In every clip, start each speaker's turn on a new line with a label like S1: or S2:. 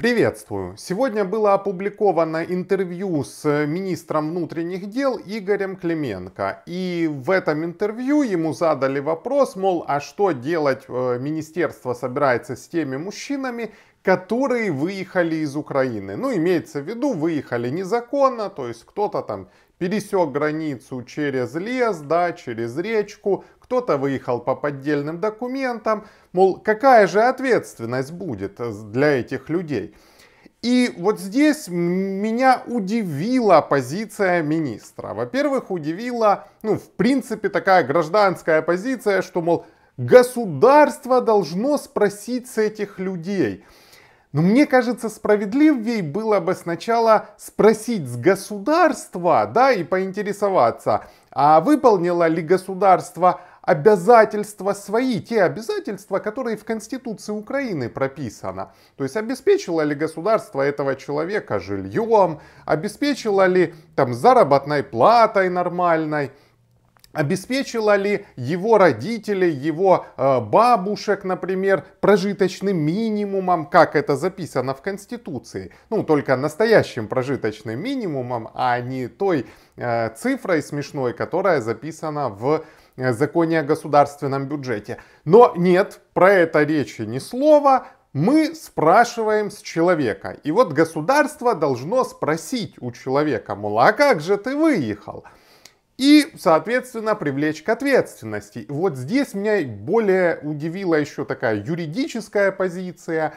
S1: Приветствую! Сегодня было опубликовано интервью с министром внутренних дел Игорем Клименко. И в этом интервью ему задали вопрос, мол, а что делать э, министерство собирается с теми мужчинами, которые выехали из Украины. Ну, имеется в виду, выехали незаконно, то есть кто-то там пересек границу через лес, да, через речку, кто-то выехал по поддельным документам, мол, какая же ответственность будет э, для этих людей. И вот здесь меня удивила позиция министра. Во-первых, удивила, ну, в принципе, такая гражданская позиция, что, мол, государство должно спросить с этих людей – но мне кажется, справедливее было бы сначала спросить с государства, да, и поинтересоваться, а выполнило ли государство обязательства свои, те обязательства, которые в Конституции Украины прописано. То есть обеспечило ли государство этого человека жильем, обеспечило ли там заработной платой нормальной, обеспечила ли его родители его э, бабушек, например, прожиточным минимумом, как это записано в Конституции. Ну, только настоящим прожиточным минимумом, а не той э, цифрой смешной, которая записана в э, законе о государственном бюджете. Но нет, про это речи ни слова. Мы спрашиваем с человека. И вот государство должно спросить у человека, мол, а как же ты выехал? и, соответственно, привлечь к ответственности. Вот здесь меня более удивила еще такая юридическая позиция.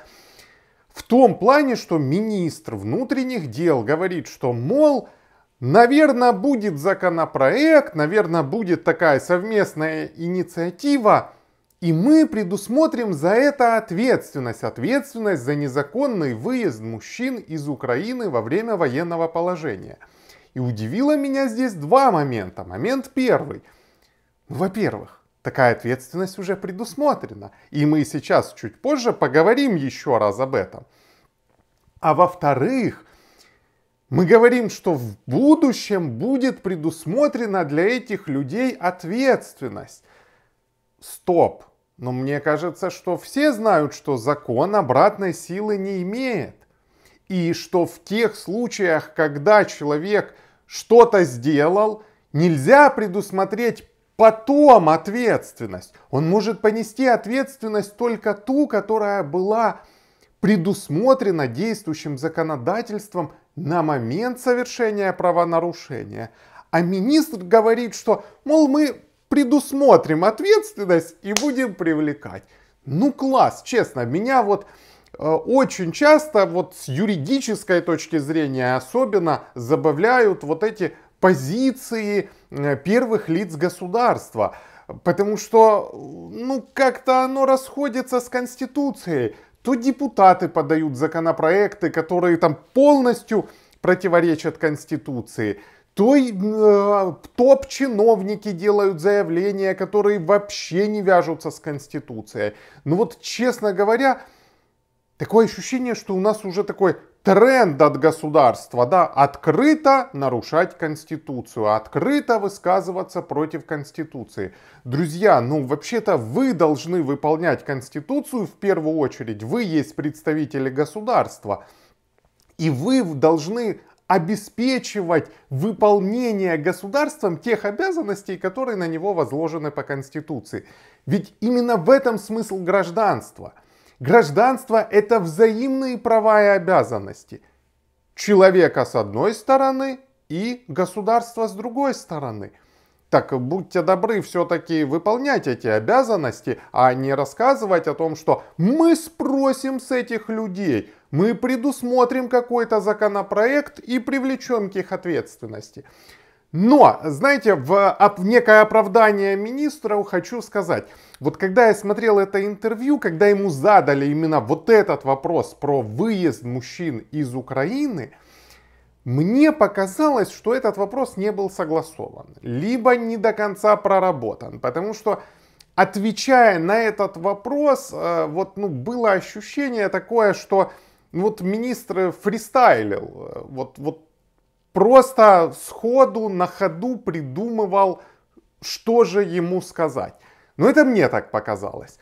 S1: В том плане, что министр внутренних дел говорит, что, мол, наверное, будет законопроект, наверное, будет такая совместная инициатива, и мы предусмотрим за это ответственность. Ответственность за незаконный выезд мужчин из Украины во время военного положения – и удивило меня здесь два момента. Момент первый. Ну, во-первых, такая ответственность уже предусмотрена. И мы сейчас чуть позже поговорим еще раз об этом. А во-вторых, мы говорим, что в будущем будет предусмотрена для этих людей ответственность. Стоп. Но мне кажется, что все знают, что закон обратной силы не имеет. И что в тех случаях, когда человек что-то сделал, нельзя предусмотреть потом ответственность. Он может понести ответственность только ту, которая была предусмотрена действующим законодательством на момент совершения правонарушения. А министр говорит, что, мол, мы предусмотрим ответственность и будем привлекать. Ну класс, честно, меня вот Э, очень часто вот с юридической точки зрения особенно забавляют вот эти позиции э, первых лиц государства. Потому что, ну, как-то оно расходится с Конституцией. То депутаты подают законопроекты, которые там полностью противоречат Конституции. То э, топ-чиновники делают заявления, которые вообще не вяжутся с Конституцией. Ну вот, честно говоря, э, Такое ощущение, что у нас уже такой тренд от государства, да, открыто нарушать Конституцию, открыто высказываться против Конституции. Друзья, ну вообще-то вы должны выполнять Конституцию в первую очередь, вы есть представители государства, и вы должны обеспечивать выполнение государством тех обязанностей, которые на него возложены по Конституции. Ведь именно в этом смысл гражданства – Гражданство – это взаимные права и обязанности человека с одной стороны и государства с другой стороны. Так будьте добры все-таки выполнять эти обязанности, а не рассказывать о том, что мы спросим с этих людей, мы предусмотрим какой-то законопроект и привлечем к их ответственности. Но, знаете, в некое оправдание министра хочу сказать. Вот когда я смотрел это интервью, когда ему задали именно вот этот вопрос про выезд мужчин из Украины, мне показалось, что этот вопрос не был согласован, либо не до конца проработан, потому что отвечая на этот вопрос, э, вот ну, было ощущение такое, что вот министр фристайлил, э, вот, вот просто сходу на ходу придумывал, что же ему сказать. Но это мне так показалось.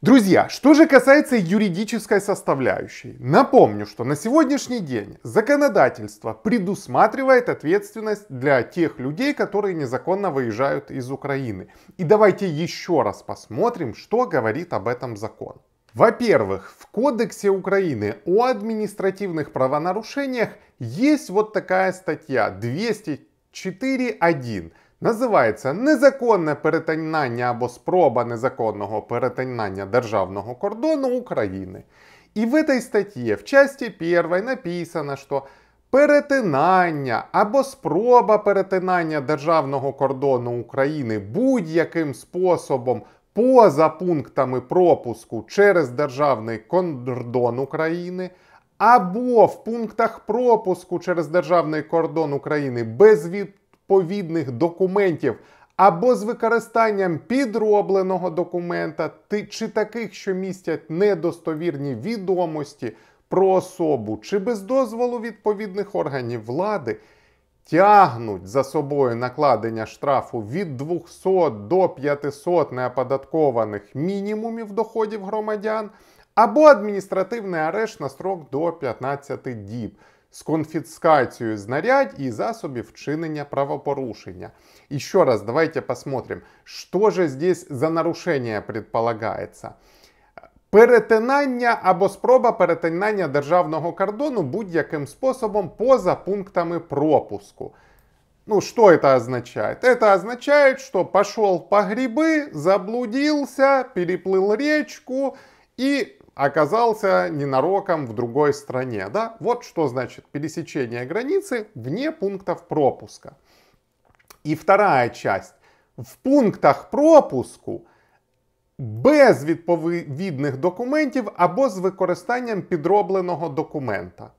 S1: Друзья, что же касается юридической составляющей, напомню, что на сегодняшний день законодательство предусматривает ответственность для тех людей, которые незаконно выезжают из Украины. И давайте еще раз посмотрим, что говорит об этом закон. Во-первых, в Кодексе Украины о административных правонарушениях есть вот такая статья 204.1. Називається Незаконне перетинання або спроба незаконного перетинання державного кордону України. І в цій статті в часті 1 написано, що перетинання або спроба перетинання державного кордону України будь-яким способом поза пунктами пропуску через державний кордон України. Або в пунктах пропуску через державний кордон України без відповідних документів, або з використанням підробленого документа чи таких, що містять недостовірні відомості про особу, чи без дозволу відповідних органів влади тягнуть за собою накладення штрафу від 200 до 500 неоподаткованих мінімумів доходів громадян, або адміністративний арешт на срок до 15 діб. З конфіскацією знарядь і засобів вчинення правопорушення. Еще раз давайте посмотрим, що ж здесь за нарушение предполагається. Перетинання або спроба перетинання державного кордону будь-яким способом поза пунктами пропуску. Ну, что это означает? Это означает, что пошел по грибы, заблудился, переплыл речку и оказался ненароком в другой стране. Да? Вот что значит пересечение границы вне пунктов пропуска. И вторая часть. В пунктах пропуску – без відповідних документів або з використанням підробленого документа.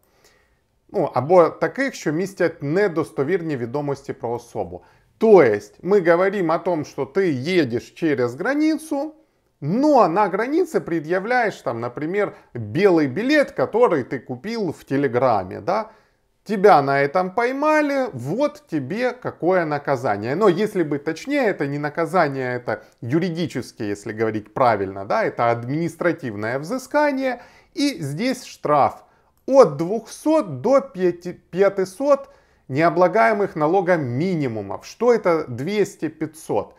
S1: Ну, або таких, що містять недостовірні відомості про особу. Тобто ми говоримо о том, що ти їдеш через границу, ну, но на границе пред'являєш там, например, белый билет, который ты купил в Телеграмі. да, Тебя на этом поймали, вот тебе какое наказание. Но если быть точнее, это не наказание, это юридически, если говорить правильно, да, это административное взыскание. И здесь штраф от 200 до 500 необлагаемых налогом минимумов. Что это 200-500?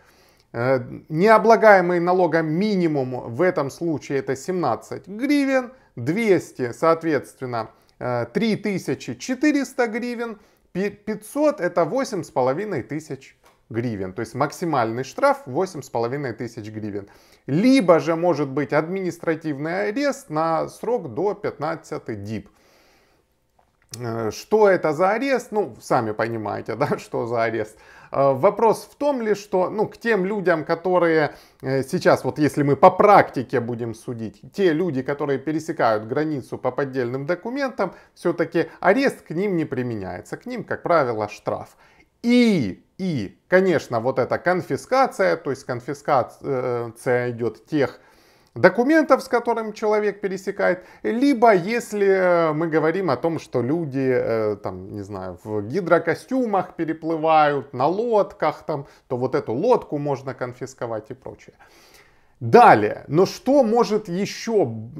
S1: Э, необлагаемый налогом минимум в этом случае это 17 гривен, 200, соответственно, 3400 гривен, 500 это 8500 гривен. То есть максимальный штраф 8500 гривен. Либо же может быть административный арест на срок до 15 дип. Э, что это за арест? Ну, сами понимаете, да, что за арест. Э, вопрос в том ли, что ну, к тем людям, которые э, сейчас, вот если мы по практике будем судить, те люди, которые пересекают границу по поддельным документам, все-таки арест к ним не применяется. К ним, как правило, штраф. И, и, конечно, вот эта конфискация, то есть конфискация э, идет тех документов, с которым человек пересекает, либо если э, мы говорим о том, что люди, э, там, не знаю, в гидрокостюмах переплывают, на лодках, там, то вот эту лодку можно конфисковать и прочее. Далее, но что может еще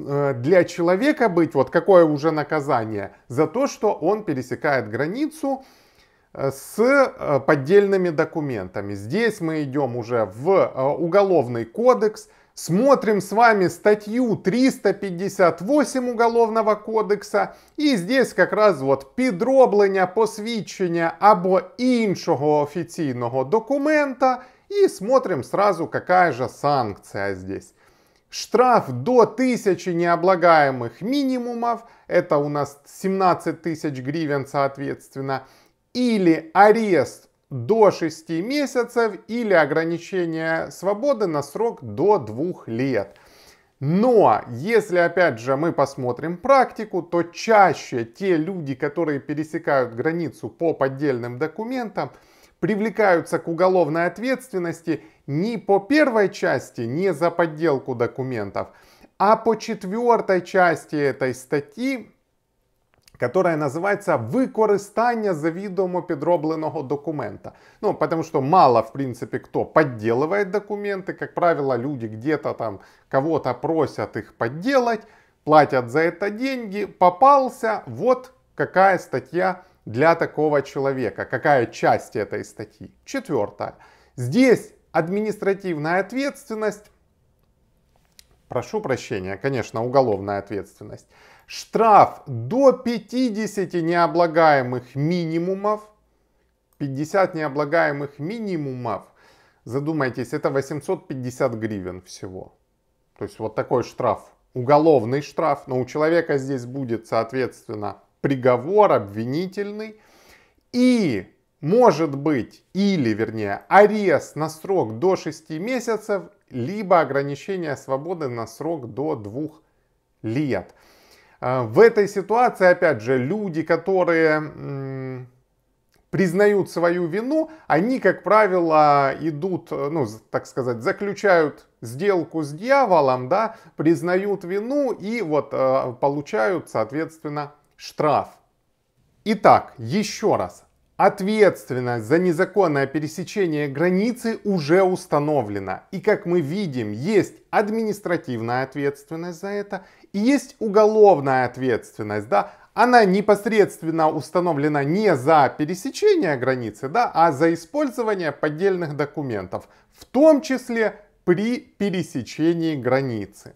S1: э, для человека быть, вот какое уже наказание за то, что он пересекает границу, с э, поддельными документами. Здесь мы идем уже в э, уголовный кодекс, смотрим с вами статью 358 Уголовного кодекса, и здесь как раз вот підроблення посвідчення або іншого офіційного документа, и смотрим сразу, какая же санкция здесь. Штраф до 1000 необлагаемых минимумов, это у нас 17 тысяч гривен соответственно, или арест до 6 месяцев или ограничение свободы на срок до 2 лет. Но если опять же мы посмотрим практику, то чаще те люди, которые пересекают границу по поддельным документам, привлекаются к уголовной ответственности не по первой части, не за подделку документов, а по четвертой части этой статьи которая называется «Выкористання завідомо підробленого документа». Ну, потому что мало, в принципе, кто подделывает документы. Как правило, люди где-то там кого-то просят их подделать, платят за это деньги, попался, вот какая статья для такого человека, какая часть этой статьи. Четвертое. Здесь административная ответственность, прошу прощения, конечно, уголовная ответственность, штраф до 50 необлагаемых минимумов, 50 необлагаемых минимумов, задумайтесь, это 850 гривен всего. То есть вот такой штраф, уголовный штраф, но у человека здесь будет, соответственно, приговор обвинительный и может быть, или вернее, арест на срок до 6 месяцев, либо ограничение свободы на срок до 2 лет. А, в этой ситуации, опять же, люди, которые признают свою вину, они, как правило, идут, ну, так сказать, заключают сделку с дьяволом, да, признают вину и вот а, получают, соответственно, штраф. Итак, еще раз, Ответственность за незаконное пересечение границы уже установлена. И как мы видим, есть административная ответственность за это и есть уголовная ответственность. Да? Она непосредственно установлена не за пересечение границы, да, а за использование поддельных документов, в том числе при пересечении границы.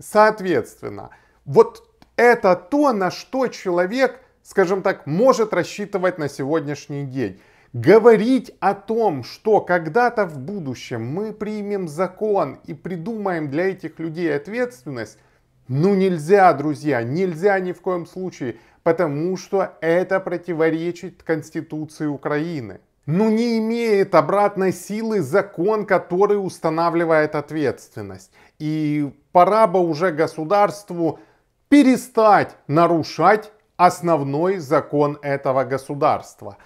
S1: Соответственно, вот это то, на что человек скажем так, может рассчитывать на сегодняшний день. Говорить о том, что когда-то в будущем мы примем закон и придумаем для этих людей ответственность, ну нельзя, друзья, нельзя ни в коем случае, потому что это противоречит Конституции Украины. Ну не имеет обратной силы закон, который устанавливает ответственность. И пора бы уже государству перестать нарушать основной закон этого государства.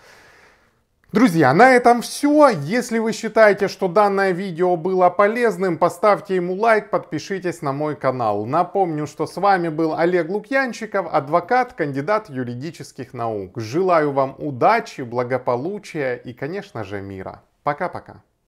S1: Друзья, на этом все. Если вы считаете, что данное видео было полезным, поставьте ему лайк, подпишитесь на мой канал. Напомню, что с вами был Олег Лукьянчиков, адвокат, кандидат юридических наук. Желаю вам удачи, благополучия и, конечно же, мира. Пока-пока.